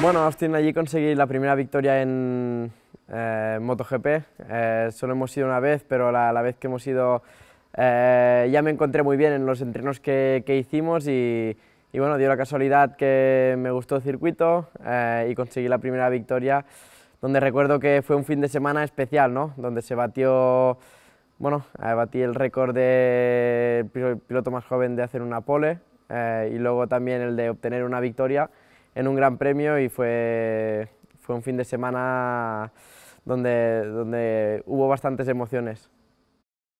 Bueno, Austin, allí conseguí la primera victoria en eh, MotoGP. Eh, solo hemos ido una vez, pero la, la vez que hemos ido eh, ya me encontré muy bien en los entrenos que, hicimos y, y, bueno, dio la casualidad que me gustó el circuito y conseguí la primera victoria, donde recuerdo que fue un fin de semana especial, ¿no? Donde se batió, bueno, batí el récord del piloto más joven de hacer una pole y luego también el de obtener una victoria en un gran premio y fue, fue un fin de semana donde, donde hubo bastantes emociones.